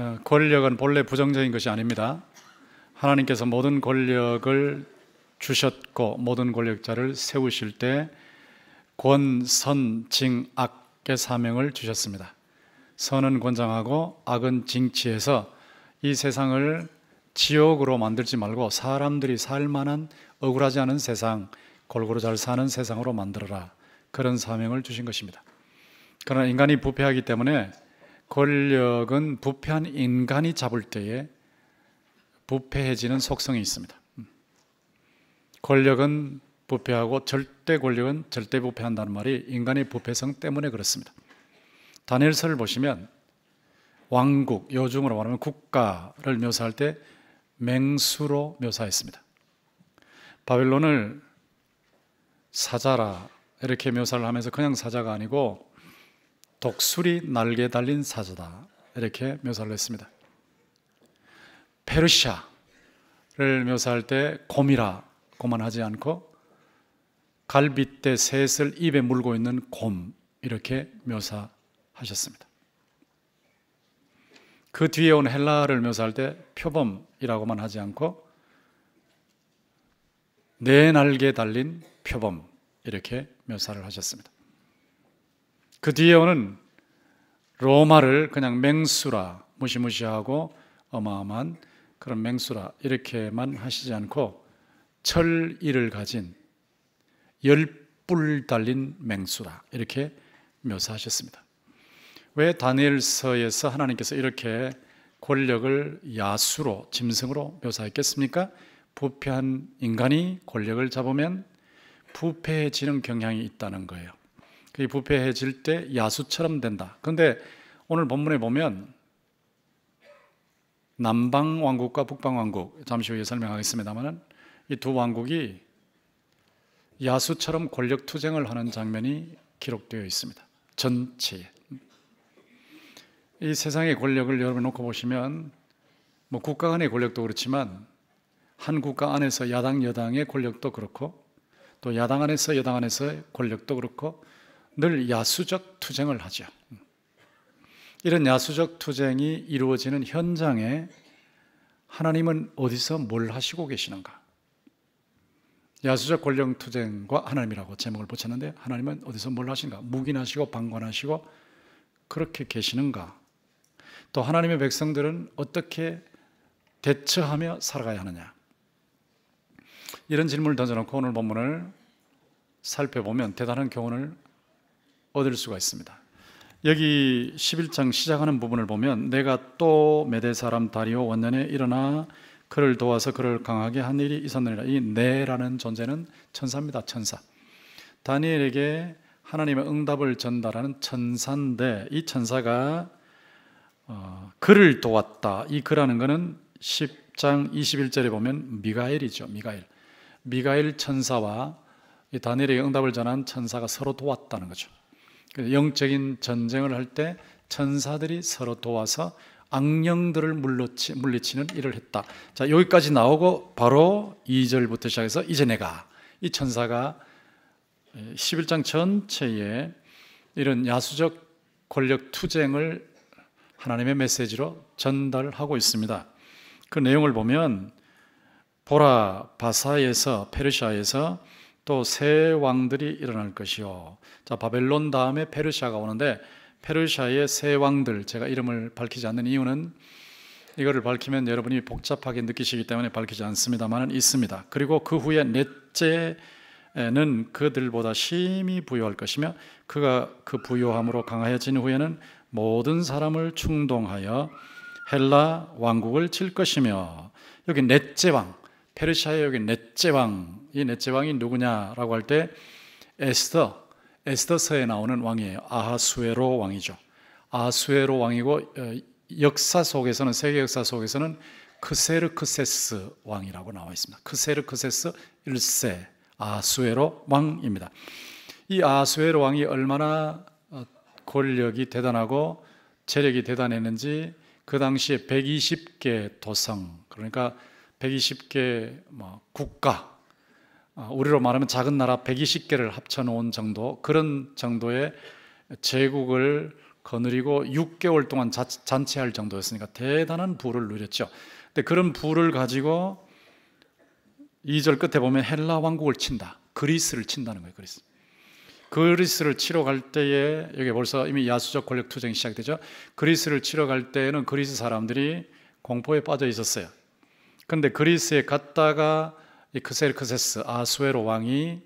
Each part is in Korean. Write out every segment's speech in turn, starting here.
어, 권력은 본래 부정적인 것이 아닙니다. 하나님께서 모든 권력을 주셨고 모든 권력자를 세우실 때 권, 선, 징, 악의 사명을 주셨습니다. 선은 권장하고 악은 징치해서 이 세상을 지옥으로 만들지 말고 사람들이 살 만한 억울하지 않은 세상, 골고루 잘 사는 세상으로 만들어라. 그런 사명을 주신 것입니다. 그러나 인간이 부패하기 때문에 권력은 부패한 인간이 잡을 때에 부패해지는 속성이 있습니다. 음. 권력은 부패하고 절대 권력은 절대 부패한다는 말이 인간의 부패성 때문에 그렇습니다. 다니엘서를 보시면 왕국, 요즘으로 말하면 국가를 묘사할 때 맹수로 묘사했습니다. 바벨론을 사자라 이렇게 묘사를 하면서 그냥 사자가 아니고 독수리 날개 달린 사자다. 이렇게 묘사를 했습니다. 페르시아를 묘사할 때 곰이라고만 하지 않고 갈빗대 셋을 입에 물고 있는 곰 이렇게 묘사하셨습니다. 그 뒤에 온 헬라를 묘사할 때 표범이라고만 하지 않고 네 날개 달린 표범 이렇게 묘사를 하셨습니다. 그 뒤에 오는 로마를 그냥 맹수라 무시무시하고 어마어마한 그런 맹수라 이렇게만 하시지 않고 철이를 가진 열불 달린 맹수라 이렇게 묘사하셨습니다. 왜 다니엘서에서 하나님께서 이렇게 권력을 야수로 짐승으로 묘사했겠습니까? 부패한 인간이 권력을 잡으면 부패해지는 경향이 있다는 거예요. 그게 부패해질 때 야수처럼 된다. 그런데 오늘 본문에 보면 남방 왕국과 북방 왕국 잠시 후에 설명하겠습니다만은 이 두 왕국이 야수처럼 권력 투쟁을 하는 장면이 기록되어 있습니다. 전체에 이 세상의 권력을 여러분 놓고 보시면 뭐 국가 간의 권력도 그렇지만 한 국가 안에서 야당 여당의 권력도 그렇고 또 야당 안에서 여당 안에서 권력도 그렇고 늘 야수적 투쟁을 하죠. 이런 야수적 투쟁이 이루어지는 현장에 하나님은 어디서 뭘 하시고 계시는가? 야수적 권력 투쟁과 하나님이라고 제목을 붙였는데 하나님은 어디서 뭘하시가 묵인하시고 방관하시고 그렇게 계시는가? 또 하나님의 백성들은 어떻게 대처하며 살아가야 하느냐? 이런 질문을 던져놓고 오늘 본문을 살펴보면 대단한 교훈을 얻을 수가 있습니다. 여기 11장 시작하는 부분을 보면 내가 또 메대 사람 다리오 원년에 일어나 그를 도와서 그를 강하게 한 일이 있었느니라. 이 내라는 존재는 천사입니다. 천사. 다니엘에게 하나님의 응답을 전달하는 천사인데 이 천사가 어, 그를 도왔다. 이 그라는 것은 10장 21절에 보면 미가엘이죠. 미가엘. 미가엘 천사와 다니엘에게 응답을 전한 천사가 서로 도왔다는 거죠. 그 영적인 전쟁을 할 때 천사들이 서로 도와서 악령들을 물리치, 물리치는 일을 했다. 자, 여기까지 나오고 바로 2절부터 시작해서 이제 내가 이 천사가 11장 전체에 이런 야수적 권력 투쟁을 하나님의 메시지로 전달하고 있습니다. 그 내용을 보면 보라 바사에서 페르시아에서 또세 왕들이 일어날 것이요. 자, 바벨론 다음에 페르시아가 오는데 페르시아의 세 왕들 제가 이름을 밝히지 않는 이유는 이거를 밝히면 여러분이 복잡하게 느끼시기 때문에 밝히지 않습니다만은 있습니다. 그리고 그 후에 넷째는 그들보다 심히 부유할 것이며 그가 그 부유함으로 강하여진 후에는 모든 사람을 충동하여 헬라 왕국을 칠 것이며 여기 넷째 왕 페르시아의 여기 넷째 왕이 넷째 왕이 누구냐라고 할 때 에스더, 에스더서에 나오는 왕이에요. 아하수에로 왕이죠. 아하수에로 왕이고 어, 역사 속에서는 세계 역사 속에서는 크세르크세스 왕이라고 나와 있습니다. 크세르크세스 1세 아하수에로 왕입니다. 이 아하수에로 왕이 얼마나 어, 권력이 대단하고 재력이 대단했는지 그 당시에 120개 도성 그러니까 120개 뭐 국가 아, 우리로 말하면 작은 나라 120개를 합쳐놓은 정도 그런 정도의 제국을 거느리고 6개월 동안 자, 잔치할 정도였으니까 대단한 부를 누렸죠. 그런데 그런 부를 가지고 2절 끝에 보면 헬라 왕국을 친다. 그리스를 친다는 거예요. 그리스. 그리스를 치러 갈 때에 여기 벌써 이미 야수적 권력 투쟁이 시작되죠. 그리스를 치러 갈 때에는 그리스 사람들이 공포에 빠져 있었어요. 그런데 그리스에 갔다가 이 크셀크세스 아수에로 왕이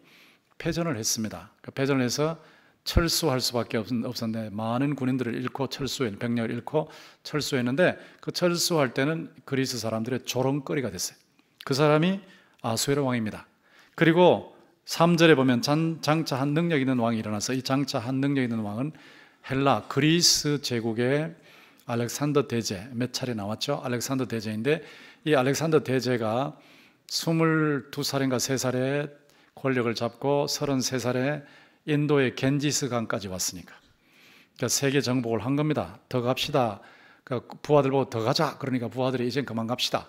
패전을 했습니다. 그러니까 패전을 해서 철수할 수밖에 없었는데 많은 군인들을 잃고 철수해 병력을 잃고 철수했는데 그 철수할 때는 그리스 사람들의 조롱거리가 됐어요. 그 사람이 아수에로 왕입니다. 그리고 3절에 보면 장차 한 능력 있는 왕이 일어나서 이 장차 한 능력 있는 왕은 헬라 그리스 제국의 알렉산더 대제 몇 차례 나왔죠. 알렉산더 대제인데 이 알렉산더 대제가 22살인가 3살에 권력을 잡고 33살에 인도의 겐지스강까지 왔으니까. 그러니까 세계 정복을 한 겁니다. 더 갑시다. 그러니까 부하들 보고 더 가자. 그러니까 부하들이 이젠 그만 갑시다.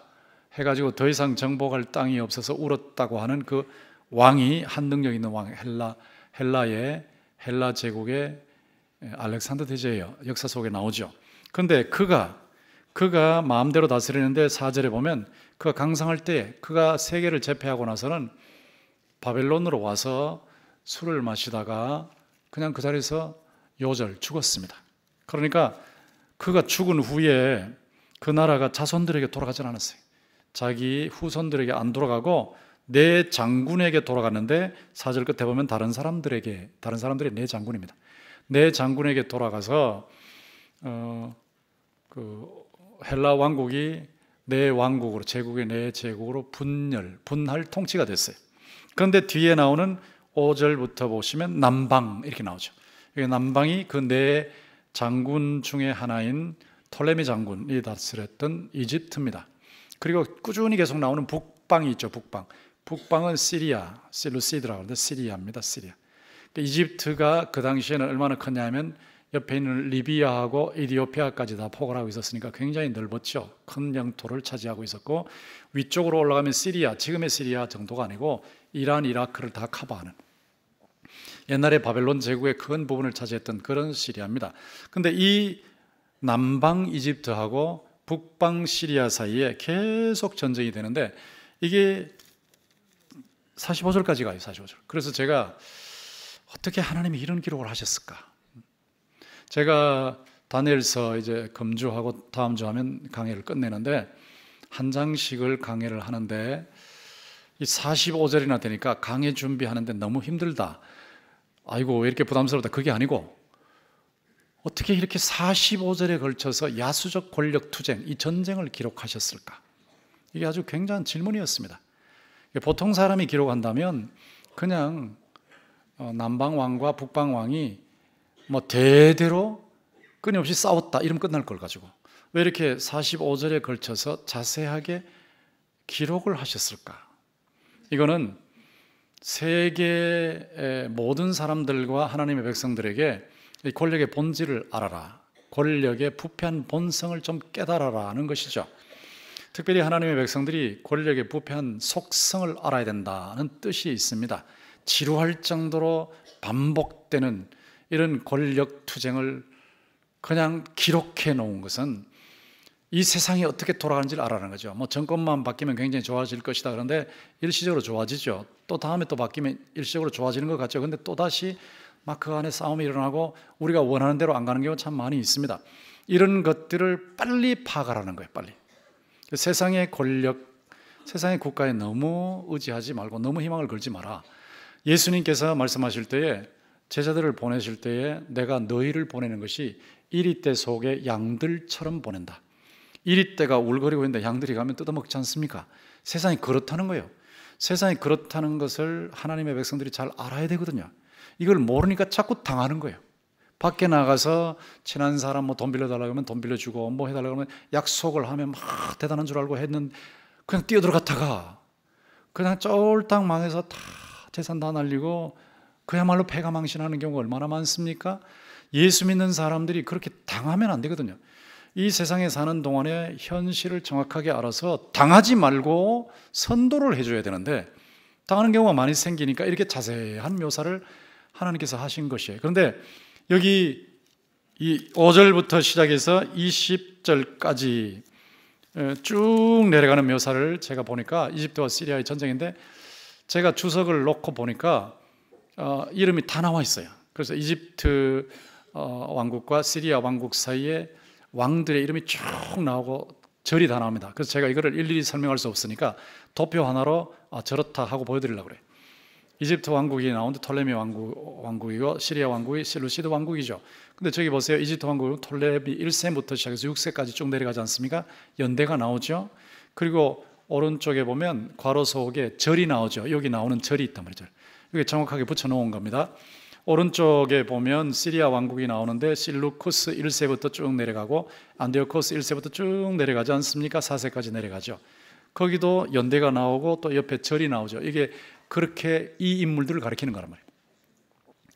해가지고 더 이상 정복할 땅이 없어서 울었다고 하는 그 왕이 한 능력 있는 왕 헬라 헬라의 헬라 제국의 알렉산더 대제예요. 역사 속에 나오죠. 근데 그가 그가 마음대로 다스리는데 4절에 보면 그가 강성할 때 그가 세계를 제패하고 나서는 바벨론으로 와서 술을 마시다가 그냥 그 자리에서 요절 죽었습니다. 그러니까 그가 죽은 후에 그 나라가 자손들에게 돌아가지 않았어요. 자기 후손들에게 안 돌아가고 내 장군에게 돌아갔는데 사절 끝에 보면 다른 사람들에게 다른 사람들이 내 장군입니다. 내 장군에게 돌아가서 어, 그 헬라 왕국이 내 왕국으로 제국의내 제국으로 분열, 분할 통치가 됐어요. 그런데 뒤에 나오는 5절부터 보시면 남방 이렇게 나오죠. 여기 남방이 그네 장군 중의 하나인 톨레미 장군이 다스렸던 이집트입니다. 그리고 꾸준히 계속 나오는 북방이 있죠. 북방. 북방은 시리아, 실루시드라고 하는데 시리아입니다. 시리아. 그러니까 이집트가 그 당시에는 얼마나 컸냐면 옆에 있는 리비아하고 에디오피아까지 다 포괄하고 있었으니까 굉장히 넓었죠. 큰 영토를 차지하고 있었고 위쪽으로 올라가면 시리아, 지금의 시리아 정도가 아니고 이란, 이라크를 다 커버하는 옛날에 바벨론 제국의 큰 부분을 차지했던 그런 시리아입니다. 근데 이 남방 이집트하고 북방 시리아 사이에 계속 전쟁이 되는데 이게 45절까지 가요, 45절. 그래서 제가 어떻게 하나님이 이런 기록을 하셨을까? 제가 다니엘서 이제 금주하고 다음 주 하면 강의를 끝내는데 한 장씩을 강의를 하는데 이 45절이나 되니까 강의 준비하는데 너무 힘들다. 아이고 왜 이렇게 부담스럽다. 그게 아니고 어떻게 이렇게 45절에 걸쳐서 야수적 권력 투쟁, 이 전쟁을 기록하셨을까? 이게 아주 굉장한 질문이었습니다. 보통 사람이 기록한다면 그냥 어, 남방왕과 북방왕이 뭐 대대로 끊임없이 싸웠다 이러면 끝날 걸 가지고 왜 이렇게 45절에 걸쳐서 자세하게 기록을 하셨을까? 이거는 세계 모든 사람들과 하나님의 백성들에게 권력의 본질을 알아라. 권력의 부패한 본성을 좀 깨달아라는 것이죠. 특별히 하나님의 백성들이 권력의 부패한 속성을 알아야 된다는 뜻이 있습니다. 지루할 정도로 반복되는 이런 권력 투쟁을 그냥 기록해 놓은 것은 이 세상이 어떻게 돌아가는지를 알아라는 거죠. 뭐 정권만 바뀌면 굉장히 좋아질 것이다. 그런데 일시적으로 좋아지죠. 또 다음에 또 바뀌면 일시적으로 좋아지는 것 같죠. 근데 또 다시 막 그 안에 싸움이 일어나고 우리가 원하는 대로 안 가는 경우 참 많이 있습니다. 이런 것들을 빨리 파악하라는 거예요. 빨리. 세상의 권력, 세상의 국가에 너무 의지하지 말고 너무 희망을 걸지 마라. 예수님께서 말씀하실 때에 제자들을 보내실 때에 내가 너희를 보내는 것이 이리 때 속에 양들처럼 보낸다. 이리 때가 울거리고 있는데 양들이 가면 뜯어먹지 않습니까? 세상이 그렇다는 거예요. 세상이 그렇다는 것을 하나님의 백성들이 잘 알아야 되거든요. 이걸 모르니까 자꾸 당하는 거예요. 밖에 나가서 친한 사람 뭐 돈 빌려달라고 하면 돈 빌려주고 뭐 해달라고 하면 약속을 하면 막 대단한 줄 알고 했는데 그냥 뛰어들어갔다가 그냥 쫄딱 망해서 다 재산 다 날리고 그야말로 패가망신하는 경우가 얼마나 많습니까? 예수 믿는 사람들이 그렇게 당하면 안 되거든요. 이 세상에 사는 동안에 현실을 정확하게 알아서 당하지 말고 선도를 해줘야 되는데 당하는 경우가 많이 생기니까 이렇게 자세한 묘사를 하나님께서 하신 것이에요. 그런데 여기 이 5절부터 시작해서 20절까지 쭉 내려가는 묘사를 제가 보니까 이집트와 시리아의 전쟁인데 제가 주석을 놓고 보니까 어, 이름이 다 나와 있어요. 그래서 이집트 어, 왕국과 시리아 왕국 사이에 왕들의 이름이 쭉 나오고 절이 다 나옵니다. 그래서 제가 이거를 일일이 설명할 수 없으니까 도표 하나로 아, 저렇다 하고 보여드리려고 그래 이집트 왕국이 나오는데 톨레미 왕국, 왕국이고 시리아 왕국이 실루시드 왕국이죠. 근데 저기 보세요. 이집트 왕국은 톨레미 1세부터 시작해서 6세까지 쭉 내려가지 않습니까? 연대가 나오죠. 그리고 오른쪽에 보면 괄호 속에 절이 나오죠. 여기 나오는 절이 있단 말이죠. 그게 정확하게 붙여놓은 겁니다. 오른쪽에 보면 시리아 왕국이 나오는데 실루코스 1세부터 쭉 내려가고 안데오코스 1세부터 쭉 내려가지 않습니까? 4세까지 내려가죠. 거기도 연대가 나오고 또 옆에 절이 나오죠. 이게 그렇게 이 인물들을 가리키는 거란 말이에요.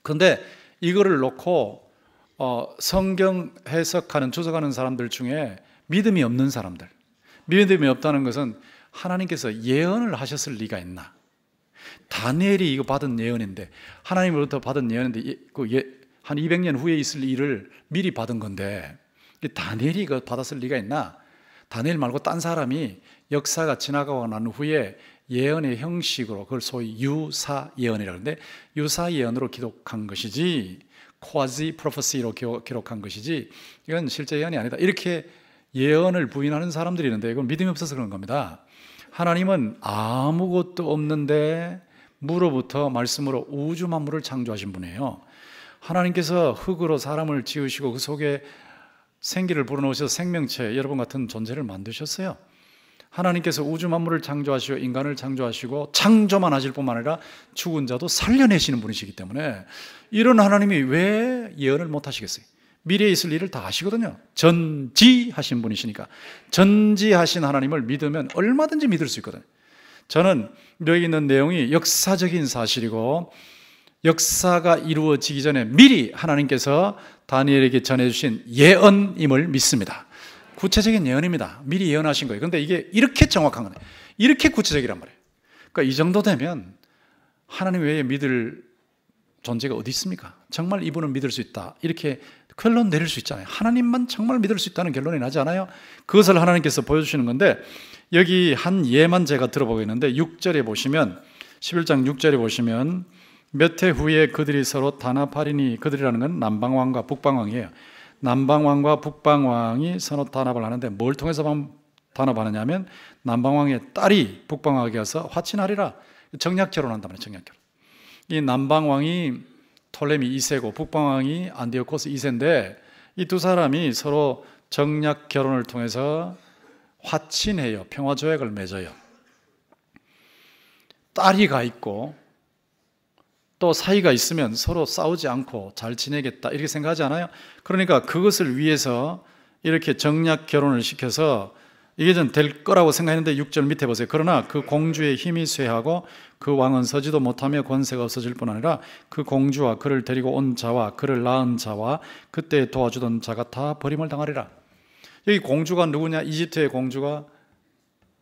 그런데 이거를 놓고 어, 성경 해석하는 주석하는 사람들 중에 믿음이 없는 사람들, 믿음이 없다는 것은 하나님께서 예언을 하셨을 리가 있나? 다니엘이 이거 받은 예언인데 하나님으로부터 받은 예언인데 그 예, 한 200년 후에 있을 일을 미리 받은 건데 다니엘이 이거 받았을 리가 있나? 다니엘 말고 딴 사람이 역사가 지나가고 난 후에 예언의 형식으로 그걸 소위 유사 예언이라고 하는데 유사 예언으로 기록한 것이지 코아지 프로퍼시로 기록한 것이지 이건 실제 예언이 아니다. 이렇게 예언을 부인하는 사람들이 있는데 이건 믿음이 없어서 그런 겁니다. 하나님은 아무것도 없는데 무로부터 말씀으로 우주 만물을 창조하신 분이에요. 하나님께서 흙으로 사람을 지으시고 그 속에 생기를 불어넣으셔서 생명체 여러분 같은 존재를 만드셨어요. 하나님께서 우주 만물을 창조하시고 인간을 창조하시고 창조만 하실 뿐만 아니라 죽은 자도 살려내시는 분이시기 때문에 이런 하나님이 왜 예언을 못 하시겠어요? 미래에 있을 일을 다 아시거든요. 전지하신 분이시니까 전지하신 하나님을 믿으면 얼마든지 믿을 수 있거든요. 저는 여기 있는 내용이 역사적인 사실이고 역사가 이루어지기 전에 미리 하나님께서 다니엘에게 전해주신 예언임을 믿습니다. 구체적인 예언입니다. 미리 예언하신 거예요. 근데 이게 이렇게 정확한 거예요. 이렇게 구체적이란 말이에요. 그러니까 이 정도 되면 하나님 외에 믿을 존재가 어디 있습니까? 정말 이분은 믿을 수 있다. 이렇게 결론 내릴 수 있잖아요. 하나님만 정말 믿을 수 있다는 결론이 나지 않아요? 그것을 하나님께서 보여주시는 건데 여기 한 예만 제가 들어보겠는데 6절에 보시면 11장 6절에 보시면 몇 해 후에 그들이 서로 단합하리니 그들이라는 건 남방왕과 북방왕이에요. 남방왕과 북방왕이 서로 단합을 하는데 뭘 통해서 단합하느냐 하면 남방왕의 딸이 북방왕에게 가서 화친하리라 정략 결혼한단 말이에요. 정략 결혼. 이 남방왕이 톨레미 2세고 북방왕이 안디오코스 2세인데 이 두 사람이 서로 정략 결혼을 통해서 화친해요. 평화조약을 맺어요. 딸이 가 있고 또 사이가 있으면 서로 싸우지 않고 잘 지내겠다 이렇게 생각하지 않아요? 그러니까 그것을 위해서 이렇게 정략 결혼을 시켜서 이게 전될 거라고 생각했는데 6절 밑에 보세요. 그러나 그 공주의 힘이 쇠하고 그 왕은 서지도 못하며 권세가 없어질 뿐 아니라 그 공주와 그를 데리고 온 자와 그를 낳은 자와 그때 도와주던 자가 다 버림을 당하리라. 여기 공주가 누구냐? 이집트의 공주가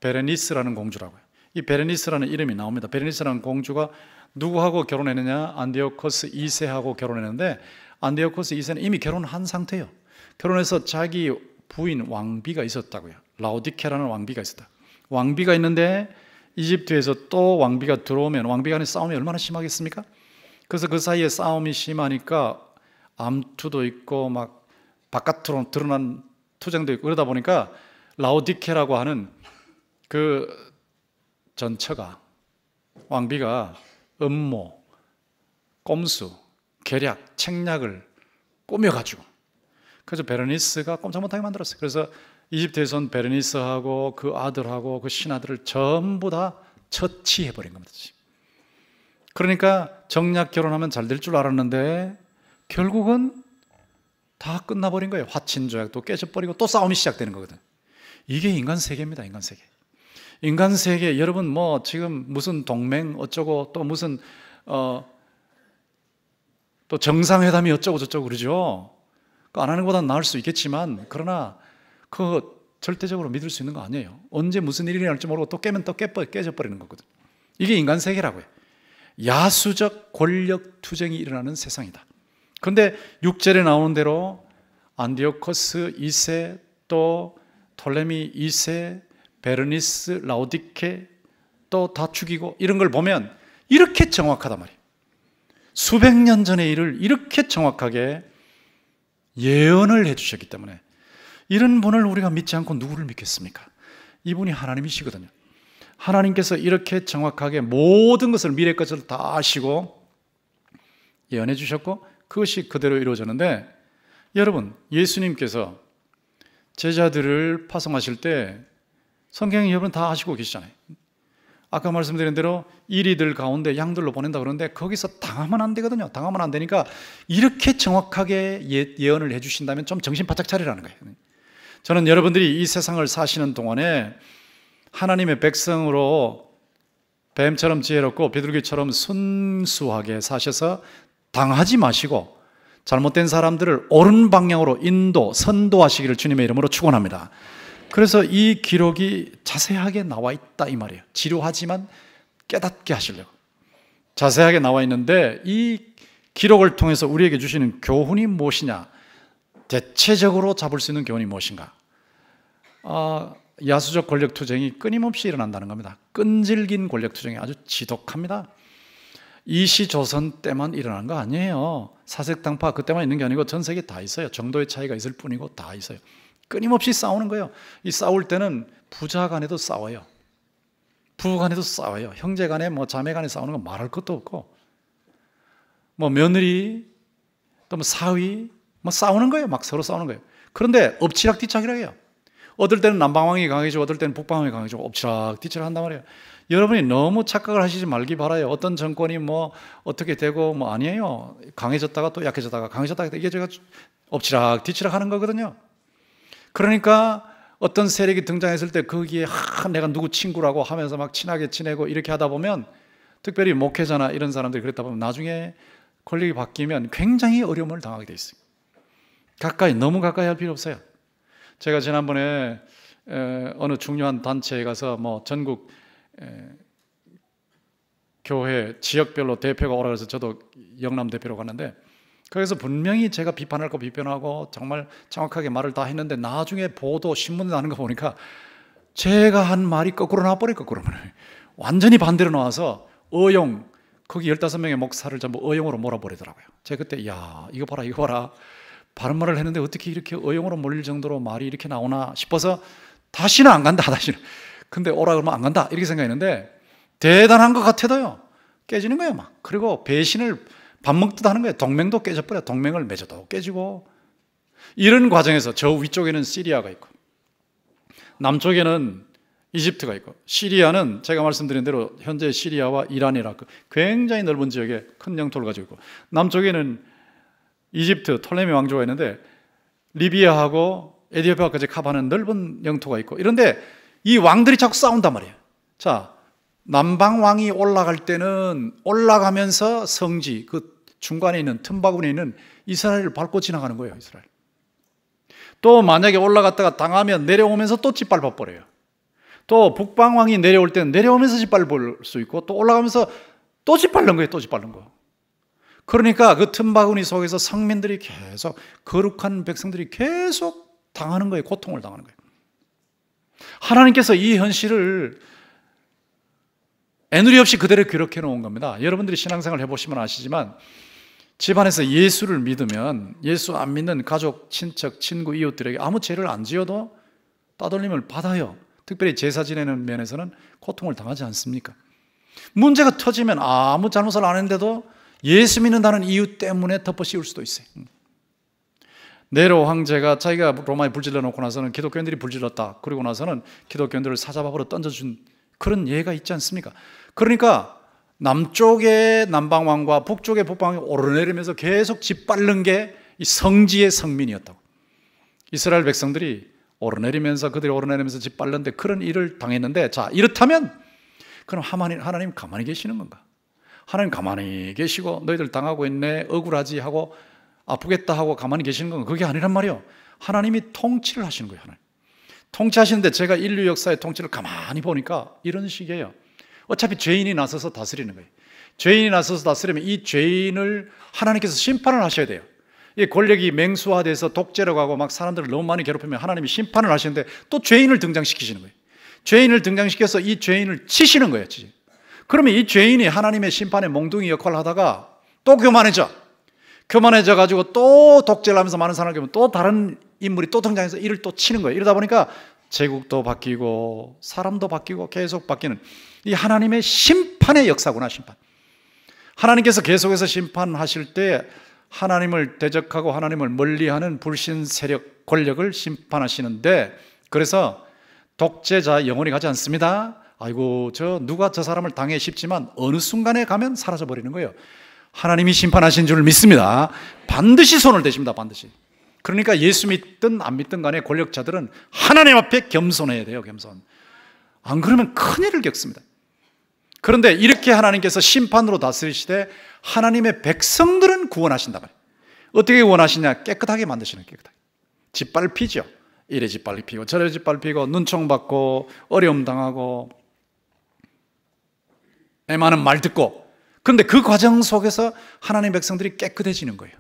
베레니스라는 공주라고요. 이 베레니스라는 이름이 나옵니다. 베레니스라는 공주가 누구하고 결혼했느냐? 안디오코스 2세하고 결혼했는데 안디오코스 2세는 이미 결혼한 상태예요. 결혼해서 자기 부인 왕비가 있었다고요. 라오디케라는 왕비가 있었다. 왕비가 있는데 이집트에서 또 왕비가 들어오면 왕비 간의 싸움이 얼마나 심하겠습니까? 그래서 그 사이에 싸움이 심하니까 암투도 있고 막 바깥으로 드러난 투쟁도 있고 그러다 보니까 라오디케라고 하는 그 전처가 왕비가 음모, 꼼수, 계략, 책략을 꾸며가지고 그래서 베르니스가 꼼짝 못하게 만들었어요. 그래서 이집트에선 베르니스하고 그 아들하고 그 신하들을 전부 다 처치해버린 겁니다. 그러니까 정략 결혼하면 잘 될 줄 알았는데 결국은 다 끝나버린 거예요. 화친 조약도 깨져버리고 또 싸움이 시작되는 거거든. 이게 인간 세계입니다. 인간 세계. 인간 세계 여러분 뭐 지금 무슨 동맹 어쩌고 또 무슨 어 또 정상회담이 어쩌고 저쩌고 그러죠. 안 하는 것보다 나을 수 있겠지만 그러나 그 절대적으로 믿을 수 있는 거 아니에요. 언제 무슨 일이 날지 모르고 또 깨면 또 깨버, 깨져버리는 거거든. 이게 인간 세계라고요. 야수적 권력 투쟁이 일어나는 세상이다. 그런데 6절에 나오는 대로 안디오커스 2세 또 톨레미 2세 베르니스 라우디케 또 다 죽이고 이런 걸 보면 이렇게 정확하단 말이에요. 수백 년 전의 일을 이렇게 정확하게 예언을 해주셨기 때문에 이런 분을 우리가 믿지 않고 누구를 믿겠습니까? 이분이 하나님이시거든요. 하나님께서 이렇게 정확하게 모든 것을 미래 것을 다 아시고 예언해 주셨고 그것이 그대로 이루어졌는데 여러분, 예수님께서 제자들을 파송하실 때 성경 의 여러분 다 아시고 계시잖아요. 아까 말씀드린 대로 이리들 가운데 양들로 보낸다 그러는데 거기서 당하면 안 되거든요. 당하면 안 되니까 이렇게 정확하게 예, 예언을 해 주신다면 좀 정신 바짝 차리라는 거예요. 저는 여러분들이 이 세상을 사시는 동안에 하나님의 백성으로 뱀처럼 지혜롭고 비둘기처럼 순수하게 사셔서 당하지 마시고 잘못된 사람들을 옳은 방향으로 인도, 선도하시기를 주님의 이름으로 축원합니다. 그래서 이 기록이 자세하게 나와 있다 이 말이에요. 지루하지만 깨닫게 하시려고 자세하게 나와 있는데 이 기록을 통해서 우리에게 주시는 교훈이 무엇이냐? 대체적으로 잡을 수 있는 교훈이 무엇인가? 아, 야수적 권력 투쟁이 끊임없이 일어난다는 겁니다. 끈질긴 권력 투쟁이 아주 지독합니다. 이시조선 때만 일어난 거 아니에요. 사색당파 그때만 있는 게 아니고 전 세계 다 있어요. 정도의 차이가 있을 뿐이고 다 있어요. 끊임없이 싸우는 거예요. 이 싸울 때는 부자 간에도 싸워요. 부부 간에도 싸워요. 형제 간에 뭐 자매 간에 싸우는 건 말할 것도 없고 뭐 며느리 또뭐 사위 뭐 싸우는 거예요. 막 서로 싸우는 거예요. 그런데 엎치락 뒤치락이라 해요. 어떨 때는 남방왕이 강해지고 어떨 때는 북방왕이 강해지고 엎치락 뒤치락 한단 말이에요. 여러분이 너무 착각을 하시지 말기 바라요. 어떤 정권이 뭐 어떻게 되고 뭐 아니에요. 강해졌다가 또 약해졌다가 강해졌다가 이게 제가 엎치락 뒤치락 하는 거거든요. 그러니까 어떤 세력이 등장했을 때 거기에 그 하, 내가 누구 친구라고 하면서 막 친하게 지내고 이렇게 하다 보면 특별히 목회자나 이런 사람들이 그랬다 보면 나중에 권력이 바뀌면 굉장히 어려움을 당하게 돼 있어요. 가까이 너무 가까이 할 필요 없어요. 제가 지난번에 어느 중요한 단체에 가서 뭐 전국 예, 교회 지역별로 대표가 오라 그래서 저도 영남 대표로 갔는데 거기서 분명히 제가 비판할 거 비판하고 정말 정확하게 말을 다 했는데 나중에 보도 신문에 나는 거 보니까 제가 한 말이 거꾸로 나와버릴 거꾸로 완전히 반대로 나와서 어용 거기 15명의 목사를 전부 어용으로 몰아버리더라고요. 제가 그때 야 이거 봐라 이거 봐라 바른 말을 했는데 어떻게 이렇게 어용으로 몰릴 정도로 말이 이렇게 나오나 싶어서 다시는 안 간다 다시는 근데 오라 그러면 안 간다. 이렇게 생각했는데 대단한 것 같아도요. 깨지는 거예요, 막. 그리고 배신을 밥 먹듯 하는 거예요. 동맹도 깨져버려. 동맹을 맺어도 깨지고. 이런 과정에서 저 위쪽에는 시리아가 있고, 남쪽에는 이집트가 있고, 시리아는 제가 말씀드린 대로 현재 시리아와 이란이라고 굉장히 넓은 지역에 큰 영토를 가지고 있고, 남쪽에는 이집트, 톨레미 왕조가 있는데, 리비아하고 에디오피아까지 커하는 넓은 영토가 있고, 이런데 이 왕들이 자꾸 싸운단 말이에요. 자, 남방왕이 올라갈 때는 올라가면서 성지, 그 중간에 있는 틈바구니에 있는 이스라엘을 밟고 지나가는 거예요, 이스라엘. 또 만약에 올라갔다가 당하면 내려오면서 또 짓밟아 버려요. 또 북방왕이 내려올 때는 내려오면서 짓밟을 수 있고 또 올라가면서 또 짓밟는 거예요, 또 짓밟는 거. 그러니까 그 틈바구니 속에서 성민들이 계속 거룩한 백성들이 계속 당하는 거예요, 고통을 당하는 거예요. 하나님께서 이 현실을 애누리 없이 그대로 기록해 놓은 겁니다. 여러분들이 신앙생활 해보시면 아시지만 집안에서 예수를 믿으면 예수 안 믿는 가족, 친척, 친구, 이웃들에게 아무 죄를 안 지어도 따돌림을 받아요. 특별히 제사 지내는 면에서는 고통을 당하지 않습니까? 문제가 터지면 아무 잘못을 안 했는데도 예수 믿는다는 이유 때문에 덮어씌울 수도 있어요. 네로 황제가 자기가 로마에 불질러 놓고 나서는 기독교인들이 불질렀다. 그리고 나서는 기독교인들을 사자밥으로 던져준 그런 예가 있지 않습니까? 그러니까 남쪽의 남방왕과 북쪽의 북방이 오르내리면서 계속 짓밟는 게 이 성지의 성민이었다고. 이스라엘 백성들이 오르내리면서 그들이 오르내리면서 짓밟는데 그런 일을 당했는데 자, 이렇다면 그럼 하나님, 하나님 가만히 계시는 건가? 하나님 가만히 계시고 너희들 당하고 있네 억울하지 하고 아프겠다 하고 가만히 계시는 건 그게 아니란 말이에요. 하나님이 통치를 하시는 거예요, 하나님. 통치하시는데 제가 인류 역사의 통치를 가만히 보니까 이런 식이에요. 어차피 죄인이 나서서 다스리는 거예요. 죄인이 나서서 다스리면 이 죄인을 하나님께서 심판을 하셔야 돼요. 이 권력이 맹수화돼서 독재라고 고막 사람들을 너무 많이 괴롭히면 하나님이 심판을 하시는데 또 죄인을 등장시키시는 거예요. 죄인을 등장시켜서 이 죄인을 치시는 거예요, 치 그러면 이 죄인이 하나님의 심판의 몽둥이 역할을 하다가 또 교만해져. 교만해져 가지고 또 독재하면서 많은 사람을 보면 또 다른 인물이 또 등장해서 일을 또 치는 거예요. 이러다 보니까 제국도 바뀌고 사람도 바뀌고 계속 바뀌는 이 하나님의 심판의 역사구나 심판. 하나님께서 계속해서 심판하실 때 하나님을 대적하고 하나님을 멀리하는 불신 세력 권력을 심판하시는데 그래서 독재자 영원히 가지 않습니다. 아이고 저 누가 저 사람을 당해 싶지만 어느 순간에 가면 사라져 버리는 거예요. 하나님이 심판하신 줄 믿습니다. 반드시 손을 대십니다. 반드시. 그러니까 예수 믿든 안 믿든 간에 권력자들은 하나님 앞에 겸손해야 돼요. 겸손. 안 그러면 큰일을 겪습니다. 그런데 이렇게 하나님께서 심판으로 다스리시되 하나님의 백성들은 구원하신다 말이에요. 어떻게 구원하시냐? 깨끗하게 만드시는 깨끗하게. 짓밟히죠. 이래 짓밟히고 저래 짓밟히고 눈총 받고 어려움 당하고 내 많은 말 듣고 그런데 그 과정 속에서 하나님 백성들이 깨끗해지는 거예요.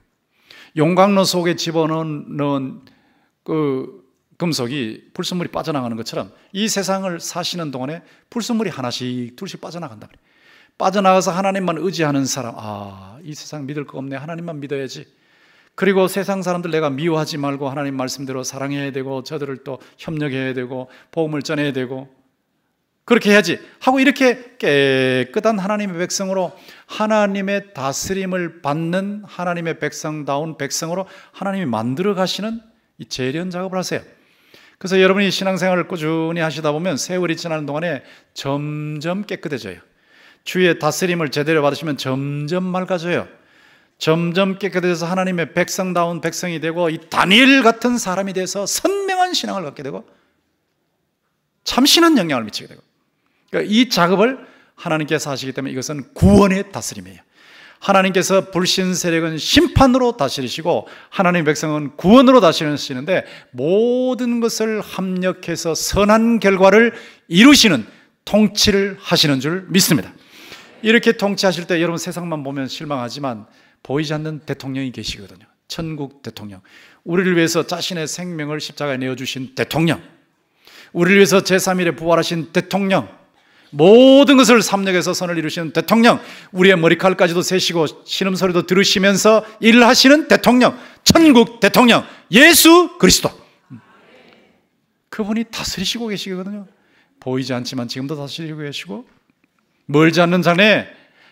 용광로 속에 집어넣은 그 금속이 불순물이 빠져나가는 것처럼 이 세상을 사시는 동안에 불순물이 하나씩 둘씩 빠져나간다. 빠져나가서 하나님만 의지하는 사람, 아, 이 세상 믿을 거 없네. 하나님만 믿어야지. 그리고 세상 사람들 내가 미워하지 말고 하나님 말씀대로 사랑해야 되고 저들을 또 협력해야 되고 복음을 전해야 되고 그렇게 해야지. 하고 이렇게 깨끗한 하나님의 백성으로 하나님의 다스림을 받는 하나님의 백성다운 백성으로 하나님이 만들어 가시는 이 재련 작업을 하세요. 그래서 여러분이 신앙생활을 꾸준히 하시다 보면 세월이 지나는 동안에 점점 깨끗해져요. 주의 다스림을 제대로 받으시면 점점 맑아져요. 점점 깨끗해져서 하나님의 백성다운 백성이 되고 이 다니엘 같은 사람이 돼서 선명한 신앙을 갖게 되고 참신한 영향을 미치게 되고 그러니까 이 작업을 하나님께서 하시기 때문에 이것은 구원의 다스림이에요. 하나님께서 불신 세력은 심판으로 다스리시고 하나님 백성은 구원으로 다스리시는데 모든 것을 합력해서 선한 결과를 이루시는 통치를 하시는 줄 믿습니다. 이렇게 통치하실 때 여러분 세상만 보면 실망하지만 보이지 않는 대통령이 계시거든요. 천국 대통령. 우리를 위해서 자신의 생명을 십자가에 내어주신 대통령. 우리를 위해서 제3일에 부활하신 대통령. 모든 것을 삼력에서 선을 이루시는 대통령, 우리의 머리칼까지도 세시고 신음소리도 들으시면서 일하시는 대통령, 천국 대통령, 예수 그리스도. 그분이 다스리시고 계시거든요. 보이지 않지만 지금도 다스리고 계시고, 멀지 않는 산에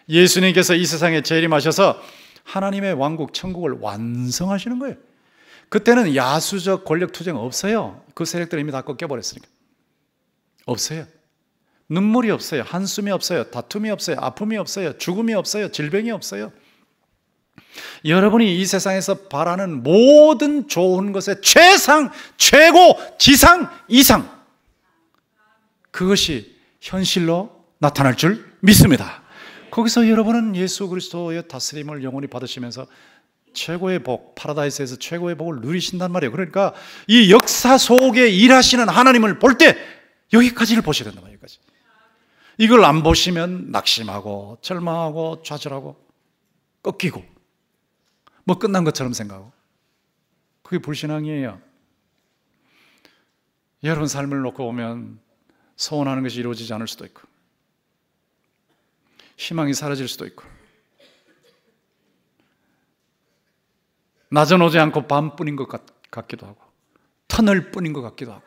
예수님께서 이 세상에 재림하셔서 하나님의 왕국, 천국을 완성하시는 거예요. 그때는 야수적 권력 투쟁 없어요. 그 세력들이 이미 다 꺾여버렸으니까. 없어요. 눈물이 없어요. 한숨이 없어요. 다툼이 없어요. 아픔이 없어요. 죽음이 없어요. 질병이 없어요. 여러분이 이 세상에서 바라는 모든 좋은 것의 최상, 최고, 지상, 이상. 그것이 현실로 나타날 줄 믿습니다. 거기서 여러분은 예수 그리스도의 다스림을 영원히 받으시면서 최고의 복, 파라다이스에서 최고의 복을 누리신단 말이에요. 그러니까 이 역사 속에 일하시는 하나님을 볼 때 여기까지를 보셔야 된다 말이에요. 여기까지. 이걸 안 보시면 낙심하고 절망하고 좌절하고 꺾이고 뭐 끝난 것처럼 생각하고 그게 불신앙이에요. 여러분 삶을 놓고 보면 소원하는 것이 이루어지지 않을 수도 있고 희망이 사라질 수도 있고 낮은 오지 않고 밤뿐인 것 같, 기도 하고 터널뿐인 것 같기도 하고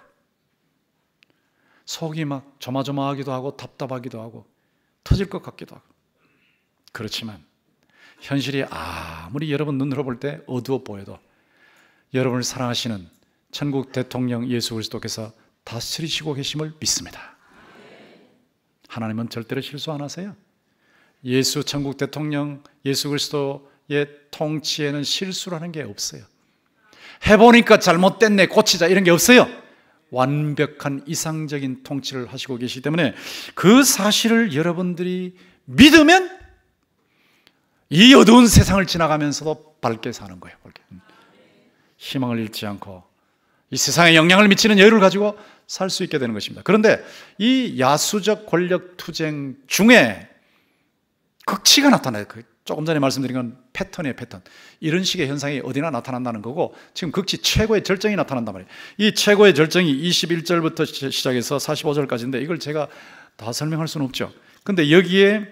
속이 막 조마조마하기도 하고 답답하기도 하고 터질 것 같기도 하고 그렇지만 현실이 아무리 여러분 눈으로 볼 때 어두워 보여도 여러분을 사랑하시는 천국 대통령 예수 그리스도께서 다스리시고 계심을 믿습니다. 하나님은 절대로 실수 안 하세요. 예수 천국 대통령 예수 그리스도의 통치에는 실수라는 게 없어요. 해보니까 잘못됐네 고치자 이런 게 없어요. 완벽한 이상적인 통치를 하시고 계시기 때문에 그 사실을 여러분들이 믿으면 이 어두운 세상을 지나가면서도 밝게 사는 거예요. 밝게. 희망을 잃지 않고 이 세상에 영향을 미치는 여유를 가지고 살 수 있게 되는 것입니다. 그런데 이 야수적 권력 투쟁 중에 극치가 나타나요. 그 조금 전에 말씀드린 건 패턴이에요, 패턴. 이런 식의 현상이 어디나 나타난다는 거고 지금 극치 최고의 절정이 나타난단 말이에요. 이 최고의 절정이 21절부터 시작해서 45절까지인데 이걸 제가 다 설명할 수는 없죠. 근데 여기에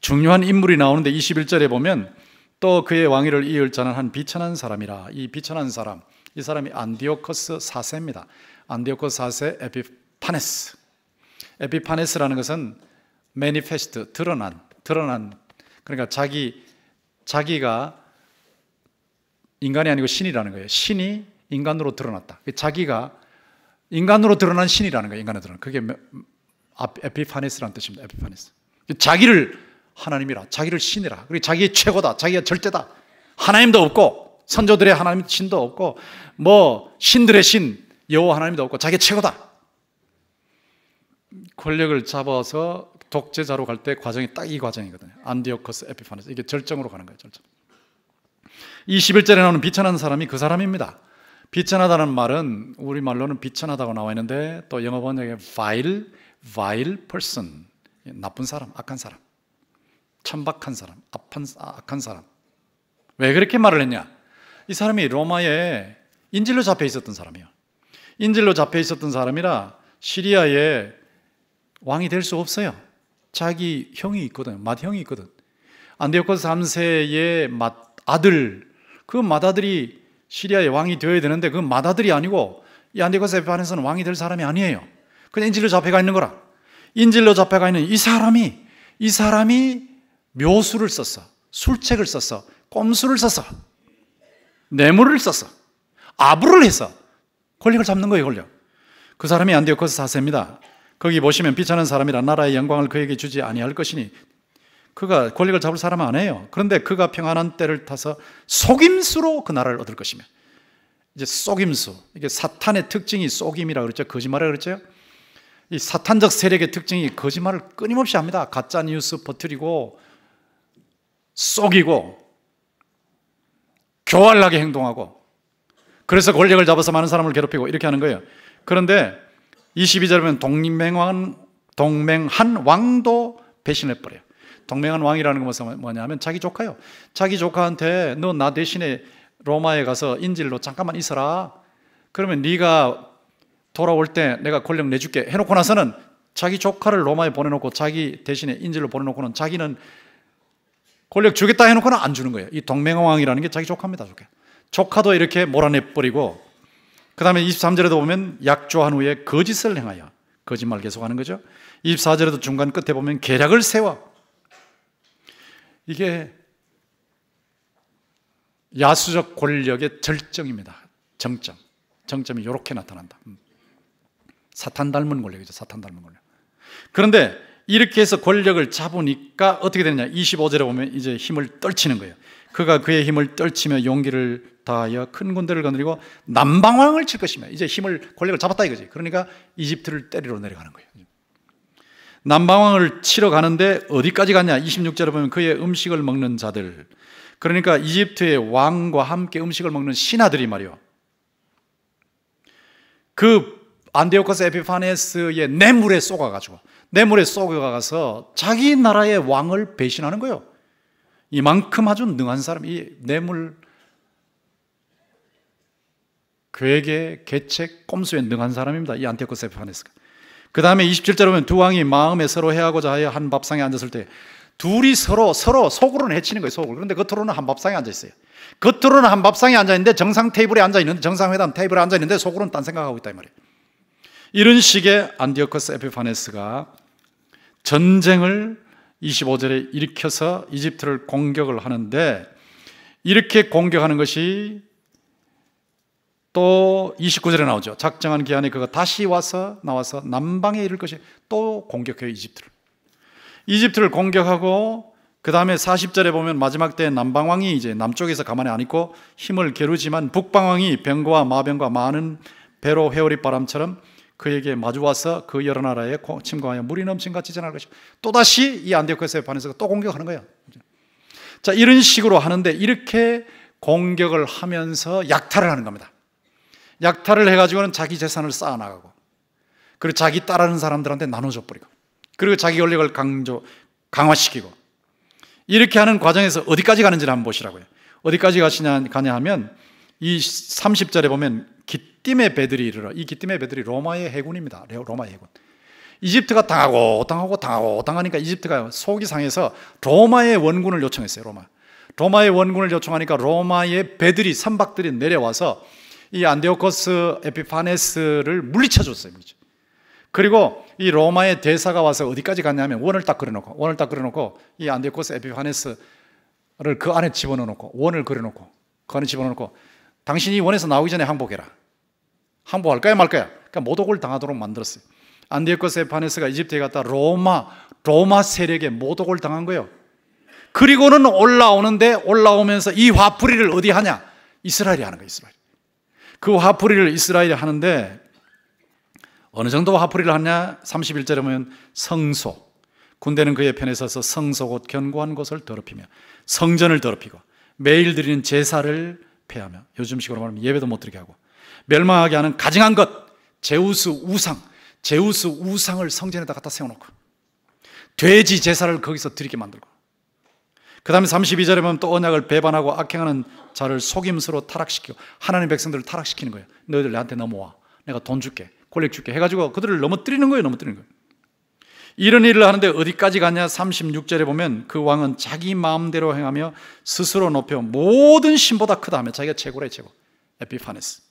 중요한 인물이 나오는데 21절에 보면 또 그의 왕위를 이을 자는 한 비천한 사람이라. 이 비천한 사람, 이 사람이 안디오커스 4세입니다. 안디오커스 4세 에피파네스. 에피파네스라는 것은 매니페스트 드러난 드러난 그러니까 자기 자기가 인간이 아니고 신이라는 거예요. 신이 인간으로 드러났다. 그 자기가 인간으로 드러난 신이라는 거예요. 인간으 드러난. 그게 아, 에피파네스라는 뜻입니다. 에피파네스. 자기를 하나님이라, 자기를 신이라. 그리고 자기의 최고다, 자기가 절대다. 하나님도 없고 선조들의 하나님 신도 없고 뭐 신들의 신 여호와 하나님도 없고 자기 최고다. 권력을 잡아서 독재자로 갈 때 과정이 딱 이 과정이거든요. 안디오커스 에피파네스. 이게 절정으로 가는 거예요, 절정. 21절에 나오는 비천한 사람이 그 사람입니다. 비천하다는 말은 우리말로는 비천하다고 나와 있는데 또 영어 번역에 vile, vile person. 나쁜 사람, 악한 사람. 천박한 사람, 악한, 아, 악한 사람. 왜 그렇게 말을 했냐? 이 사람이 로마에 인질로 잡혀 있었던 사람이에요. 인질로 잡혀 있었던 사람이라 시리아의 왕이 될 수 없어요. 자기 형이 있거든. 맏 형이 있거든. 안디오스 3세의 맏 아들, 그 맏아들이 시리아의 왕이 되어야 되는데 그 맏아들이 아니고 이안디오스에피파네는 왕이 될 사람이 아니에요. 그 인질로 잡혀가 있는 거라. 인질로 잡혀가 있는 이 사람이 이 사람이 묘수를 썼어. 술책을 썼어. 꼼수를 썼어. 뇌물을 썼어. 아부를 했어. 권력을 잡는 거예요, 권력. 그 사람이 안디오스 4세입니다. 거기 보시면 비천한 사람이란 나라의 영광을 그에게 주지 아니할 것이니 그가 권력을 잡을 사람은 아니에요. 그런데 그가 평안한 때를 타서 속임수로 그 나라를 얻을 것이며 이제 속임수 이게 사탄의 특징이 속임이라 그랬죠. 거짓말이라 그랬죠. 이 사탄적 세력의 특징이 거짓말을 끊임없이 합니다. 가짜 뉴스 퍼뜨리고 속이고 교활하게 행동하고 그래서 권력을 잡아서 많은 사람을 괴롭히고 이렇게 하는 거예요. 그런데 22절에 보면 동맹한, 동맹한 왕도 배신해버려요. 동맹한 왕이라는 것은 뭐, 뭐냐면 자기 조카요. 자기 조카한테 너 나 대신에 로마에 가서 인질로 잠깐만 있어라. 그러면 네가 돌아올 때 내가 권력 내줄게 해놓고 나서는 자기 조카를 로마에 보내놓고 자기 대신에 인질로 보내놓고는 자기는 권력 주겠다 해놓고는 안 주는 거예요. 이 동맹왕이라는 게 자기 조카입니다. 조카. 조카도 이렇게 몰아내버리고 그 다음에 23절에도 보면 약조한 후에 거짓을 행하여 거짓말 계속하는 거죠. 24절에도 중간 끝에 보면 계략을 세워 이게 야수적 권력의 절정입니다. 정점. 정점이 이렇게 나타난다. 음. 사탄 닮은 권력이죠. 사탄 닮은 권력. 그런데 이렇게 해서 권력을 잡으니까 어떻게 되느냐. 25절에 보면 이제 힘을 떨치는 거예요. 그가 그의 힘을 떨치며 용기를 다하여 큰 군대를 거느리고 남방왕을 칠 것이며 이제 힘을 권력을 잡았다 이거지. 그러니까 이집트를 때리러 내려가는 거예요. 남방왕을 치러 가는데 어디까지 갔냐? 26절에 보면 그의 음식을 먹는 자들. 그러니까 이집트의 왕과 함께 음식을 먹는 신하들이 말이요. 그 안데오커스 에피파네스의 뇌물에 쏘가가지고 뇌물에 쏘가가서 자기 나라의 왕을 배신하는 거예요. 이만큼 아주 능한 사람, 이 뇌물 괴계, 개책, 꼼수에 능한 사람입니다. 이 안티오크 세파네스가. 그 다음에 27절에 보면 두 왕이 마음에 서로 해하고자 하여 한 밥상에 앉았을 때 둘이 서로 서로 속으로는 해치는 거예요. 속으로. 그런데 겉으로는 한 밥상에 앉아 있어요. 겉으로는 한 밥상에 앉아 있는데 정상 테이블에 앉아 있는데 정상회담 테이블에 앉아 있는데 속으로는 딴 생각하고 있다 이 말이에요. 이런 식의 안디오커스 에피파네스가 전쟁을 25절에 일으켜서 이집트를 공격을 하는데 이렇게 공격하는 것이 또 29절에 나오죠. 작정한 기한에 그가 다시 와서 나와서 남방에 이를 것이 또 공격해요, 이집트를. 이집트를 공격하고 그 다음에 40절에 보면 마지막 때 남방왕이 이제 남쪽에서 가만히 안 있고 힘을 겨루지만 북방왕이 병과 마병과 많은 배로 회오리 바람처럼 그에게 마주와서 그 여러 나라에 침공하여 물이 넘친같이 전할 것이고 또다시 이 안디오크에서의 반에서 또 공격하는 거예요. 자, 이런 식으로 하는데 이렇게 공격을 하면서 약탈을 하는 겁니다. 약탈을 해가지고는 자기 재산을 쌓아나가고 그리고 자기 딸하는 사람들한테 나눠줘 버리고 그리고 자기 권력을 강조, 강화시키고 이렇게 하는 과정에서 어디까지 가는지를 한번 보시라고요. 어디까지 가시냐, 가냐 하면 이 30절에 보면 기띔의 배들이 이르러 이 기띔의 배들이 로마의 해군입니다. 로마 해군. 이집트가 당하고 당하고 당하고 당하니까 이집트가 속이 상해서 로마의 원군을 요청했어요. 로마. 로마의 원군을 요청하니까 로마의 배들이 선박들이 내려와서 이 안데오코스 에피파네스를 물리쳐 줬어요. 그리고 이 로마의 대사가 와서 어디까지 갔냐면 원을 딱 그려놓고 원을 딱 그려놓고 이 안데오코스 에피파네스를 그 안에 집어넣어놓고 원을 그려놓고 그 안에 집어넣어놓고 당신이 원에서 나오기 전에 항복해라. 항복할 까요말까요 그러니까 모독을 당하도록 만들었어요. 안디오코스 에파네스가 이집트에 갔다 로마 로마 세력에 모독을 당한 거예요. 그리고는 올라오는데 올라오면서 이 화풀이를 어디 하냐? 이스라엘이 하는 거예요, 이스라엘. 그 화풀이를 이스라엘이 하는데 어느 정도 화풀이를 하냐? 31절에 보면 성소. 군대는 그의 편에 서서 성소 곧 견고한 곳을 더럽히며 성전을 더럽히고 매일 드리는 제사를 폐하며 요즘식으로 말하면 예배도 못 드리게 하고 멸망하게 하는 가증한 것 제우스 우상 제우스 우상을 성전에다 갖다 세워놓고 돼지 제사를 거기서 드리게 만들고 그 다음에 32절에 보면 또 언약을 배반하고 악행하는 자를 속임수로 타락시키고 하나님 백성들을 타락시키는 거예요 너희들 나한테 넘어와 내가 돈 줄게 권력 줄게 해가지고 그들을 넘어뜨리는 거예요 넘어뜨리는 거예요 이런 일을 하는데 어디까지 가냐? 36절에 보면 그 왕은 자기 마음대로 행하며 스스로 높여 모든 신보다 크다 하며 자기가 최고래 최고. 에피파네스.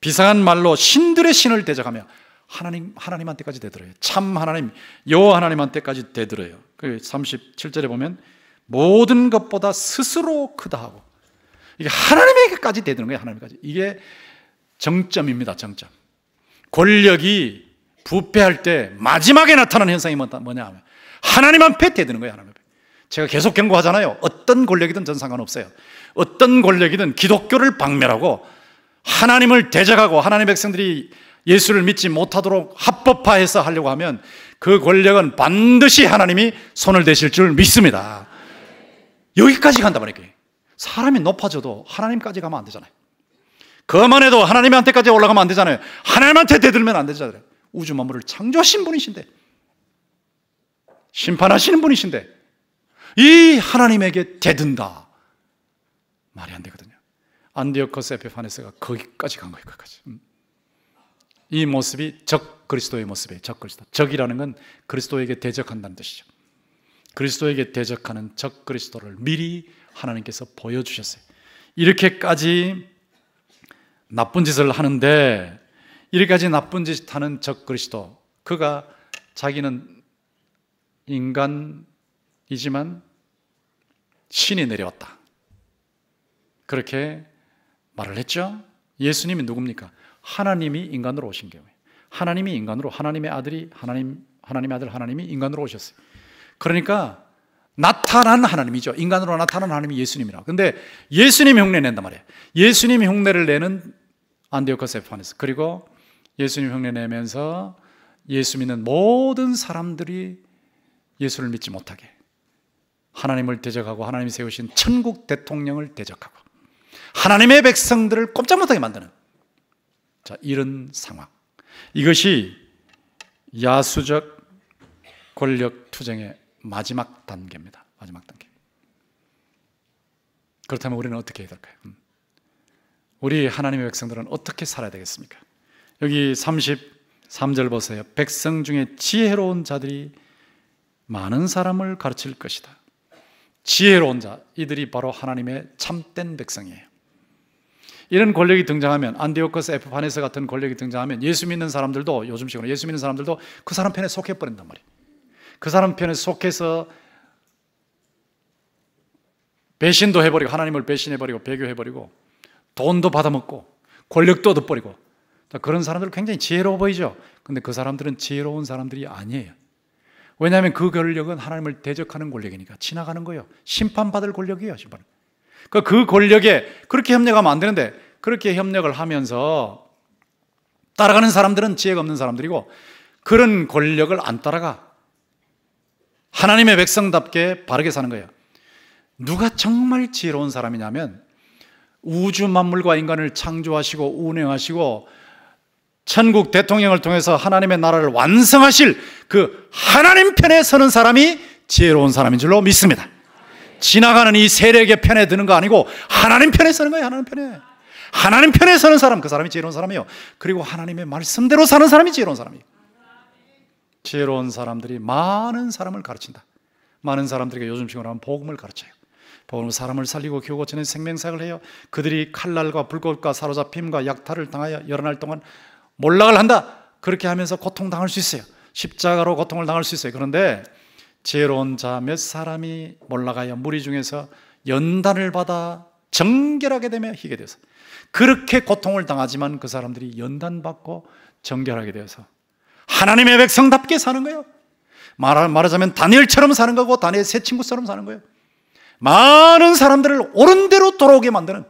비상한 말로 신들의 신을 대적하며 하나님, 하나님한테까지 되들어요참 하나님, 여호 하나님한테까지 되들어요그 37절에 보면 모든 것보다 스스로 크다 하고 이게 하나님에게까지 되드는 거예요. 하나님까지. 이게 정점입니다. 정점. 권력이 부패할 때 마지막에 나타나는 현상이 뭐냐 하면 하나님 앞에 대드는 거예요, 하나님 앞에. 제가 계속 경고하잖아요. 어떤 권력이든 전 상관없어요. 어떤 권력이든 기독교를 박멸하고 하나님을 대적하고 하나님 백성들이 예수를 믿지 못하도록 합법화해서 하려고 하면 그 권력은 반드시 하나님이 손을 대실 줄 믿습니다. 여기까지 간단 말이에요. 사람이 높아져도 하나님까지 가면 안 되잖아요. 그만 해도 하나님한테까지 올라가면 안 되잖아요. 하나님한테 대들면 안 되잖아요. 우주 만물을 창조하신 분이신데 심판하시는 분이신데 이 하나님에게 대든다 말이 안 되거든요. 안디오커스 에피파네스가 거기까지 간 거예요. 거기까지. 음. 이 모습이 적 그리스도의 모습이에요. 적 그리스도. 적이라는 건 그리스도에게 대적한다는 뜻이죠. 그리스도에게 대적하는 적 그리스도를 미리 하나님께서 보여주셨어요. 이렇게까지 나쁜 짓을 하는데 이렇게까지 나쁜 짓 하는 적 그리스도. 그가 자기는 인간이지만 신이 내려왔다. 그렇게 말을 했죠. 예수님이 누굽니까? 하나님이 인간으로 오신 경우에. 하나님이 인간으로 하나님의 아들이 하나님 하나님의 아들 하나님이 인간으로 오셨어요. 그러니까 나타난 하나님이죠. 인간으로 나타난 하나님이 예수님이라. 근데 예수님이 흉내 낸단 말이에요. 예수님이 흉내를 내는 안디오커 세판에서 그리고 예수님 흉내 내면서 예수 믿는 모든 사람들이 예수를 믿지 못하게 하나님을 대적하고 하나님이 세우신 천국 대통령을 대적하고 하나님의 백성들을 꼼짝 못하게 만드는 자 이런 상황 이것이 야수적 권력 투쟁의 마지막 단계입니다. 마지막 단계. 그렇다면 우리는 어떻게 해야 될까요? 음. 우리 하나님의 백성들은 어떻게 살아야 되겠습니까? 여기 33절 보세요. 백성 중에 지혜로운 자들이 많은 사람을 가르칠 것이다. 지혜로운 자, 이들이 바로 하나님의 참된 백성이에요. 이런 권력이 등장하면 안디오커스 에프파네스 같은 권력이 등장하면 예수 믿는 사람들도 요즘식으로 예수 믿는 사람들도 그 사람 편에 속해 버린단 말이에요. 그 사람 편에 속해서 배신도 해버리고 하나님을 배신해버리고 배교해버리고 돈도 받아먹고 권력도 얻어버리고 그런 사람들은 굉장히 지혜로워 보이죠. 근데 그 사람들은 지혜로운 사람들이 아니에요. 왜냐하면 그 권력은 하나님을 대적하는 권력이니까 지나가는 거예요. 심판받을 권력이에요, 심판. 그그 그러니까 권력에 그렇게 협력하면 안 되는데 그렇게 협력을 하면서 따라가는 사람들은 지혜가 없는 사람들이고 그런 권력을 안 따라가. 하나님의 백성답게 바르게 사는 거예요. 누가 정말 지혜로운 사람이냐면 우주 만물과 인간을 창조하시고 운행하시고 천국 대통령을 통해서 하나님의 나라를 완성하실 그 하나님 편에 서는 사람이 지혜로운 사람인 줄로 믿습니다. 지나가는 이 세력의 편에 드는 거 아니고 하나님 편에 서는 거예요. 하나님 편에. 하나님 편에 서는 사람, 그 사람이 지혜로운 사람이에요. 그리고 하나님의 말씀대로 사는 사람이 지혜로운 사람이에요. 지혜로운 사람들이 많은 사람을 가르친다. 많은 사람들에게 요즘 식으로 하면 복음을 가르쳐요. 복음은 사람을 살리고 교고 치는 생명사역을 해요. 그들이 칼날과 불꽃과 사로잡힘과 약탈을 당하여 여러 날 동안 몰락을 한다. 그렇게 하면서 고통당할 수 있어요. 십자가로 고통을 당할 수 있어요. 그런데 지혜로운 자 몇 사람이 몰락하여 무리 중에서 연단을 받아 정결하게 되며 희게 되어서 그렇게 고통을 당하지만 그 사람들이 연단받고 정결하게 되어서 하나님의 백성답게 사는 거예요. 말하자면 다니엘처럼 사는 거고 다니엘 새 친구처럼 사는 거예요. 많은 사람들을 옳은 대로 돌아오게 만드는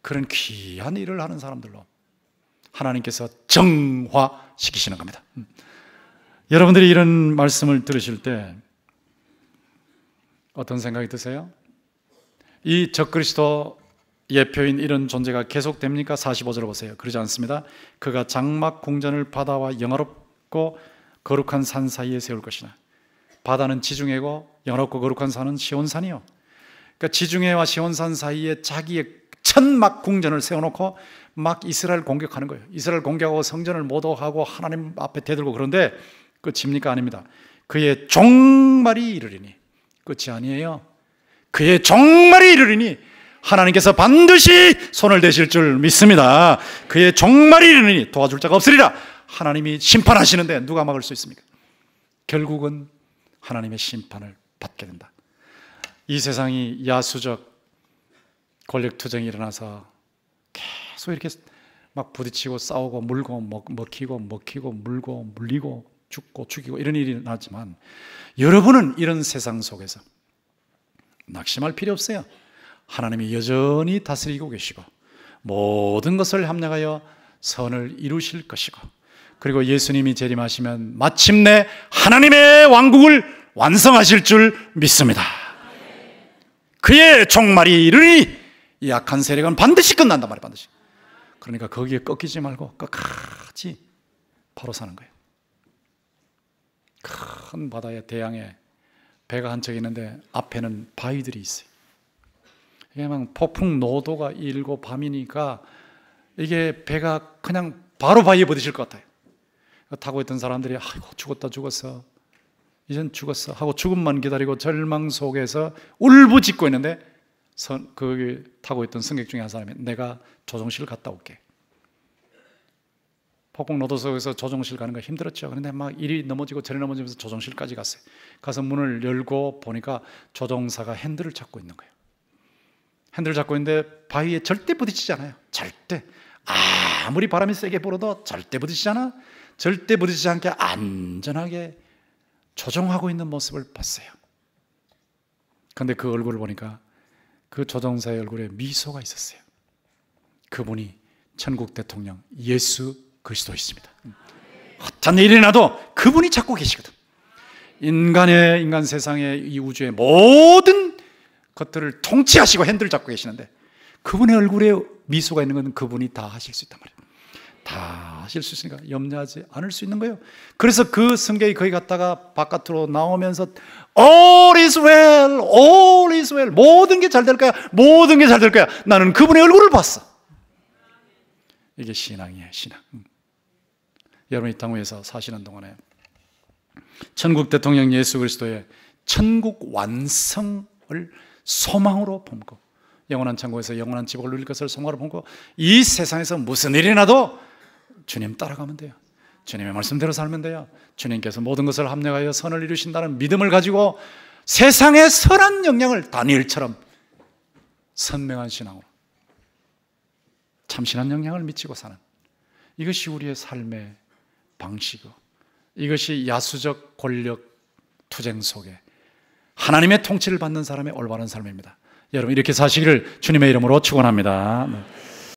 그런 귀한 일을 하는 사람들로 하나님께서 정화시키시는 겁니다. 음. 여러분들이 이런 말씀을 들으실 때 어떤 생각이 드세요? 이 적그리스도 예표인 이런 존재가 계속됩니까? 45절을 보세요. 그러지 않습니다. 그가 장막 궁전을 바다와 영화롭고 거룩한 산 사이에 세울 것이나 바다는 지중해고 영화롭고 거룩한 산은 시온산이요. 그러니까 지중해와 시온산 사이에 자기의 천막 궁전을 세워놓고 막 이스라엘 공격하는 거예요. 이스라엘 공격하고 성전을 모독하고 하나님 앞에 대들고 그런데 끝입니까? 아닙니다. 그의 종말이 이르리니 끝이 아니에요. 그의 종말이 이르리니 하나님께서 반드시 손을 대실 줄 믿습니다. 그의 종말이 이르니 도와줄 자가 없으리라. 하나님이 심판하시는데 누가 막을 수 있습니까? 결국은 하나님의 심판을 받게 된다. 이 세상이 야수적 권력 투쟁이 일어나서 계속 이렇게 막 부딪히고 싸우고 물고 먹히고 먹히고 물고 물리고 죽고 죽이고 이런 일이 나지만 여러분은 이런 세상 속에서 낙심할 필요 없어요. 하나님이 여전히 다스리고 계시고 모든 것을 합력하여 선을 이루실 것이고 그리고 예수님이 재림하시면 마침내 하나님의 왕국을 완성하실 줄 믿습니다. 그의 종말이 이르니 이 악한 세력은 반드시 끝난단 말이에요, 반드시. 그러니까 거기에 꺾이지 말고 끝까지 바로 사는 거예요. 큰 바다의 대양에 배가 한 척 있는데 앞에는 바위들이 있어요. 이게 폭풍 노도가 일고 밤이니까 이게 배가 그냥 바로 바위에 부딪힐 것 같아요. 타고 있던 사람들이 아이고 죽었다 죽었어. 이젠 죽었어 하고 죽음만 기다리고 절망 속에서 울부짖고 있는데 선, 거기 타고 있던 승객 중에 한 사람이 내가 조종실 갔다 올게. 폭풍 노도석에서조종실 가는 거 힘들었죠. 그런데 막 일이 넘어지고 저리 넘어지면서 조종실까지 갔어요. 가서 문을 열고 보니까 조종사가 핸들을 잡고 있는 거예요. 핸들을 잡고 있는데 바위에 절대 부딪히지 않아요. 절대. 아무리 바람이 세게 불어도 절대 부딪히지 않아. 절대 부딪히지 않게 안전하게 조종하고 있는 모습을 봤어요. 근데 그 얼굴을 보니까 그조종사의 얼굴에 미소가 있었어요. 그분이 천국 대통령 예수 그리스도이십니다. 어떤 일이 나도 그분이 찾고 계시거든. 인간의 인간 세상의 이 우주의 모든 것들을 통치하시고 핸들 잡고 계시는데 그분의 얼굴에 미소가 있는 건 그분이 다 하실 수 있단 말이에요. 다 하실 수 있으니까 염려하지 않을 수 있는 거예요. 그래서 그 승객이 거기 갔다가 바깥으로 나오면서 All is well, all is well. 모든 게 잘 될 거야. 모든 게 잘 될 거야. 나는 그분의 얼굴을 봤어. 이게 신앙이에요, 신앙. 음. 여러분이 땅 위에서 사시는 동안에 천국 대통령 예수 그리스도의 천국 완성을 소망으로 품고 영원한 천국에서 영원한 지복을 누릴 것을 소망으로 품고 이 세상에서 무슨 일이 나도 주님 따라가면 돼요. 주님의 말씀대로 살면 돼요. 주님께서 모든 것을 합력하여 선을 이루신다는 믿음을 가지고 세상의 선한 영향을 다니엘처럼 선명한 신앙으로 참신한 영향을 미치고 사는 이것이 우리의 삶의 방식이고 이것이 야수적 권력 투쟁 속에 하나님의 통치를 받는 사람의 올바른 삶입니다. 여러분 이렇게 사시기를 주님의 이름으로 축원합니다. 네.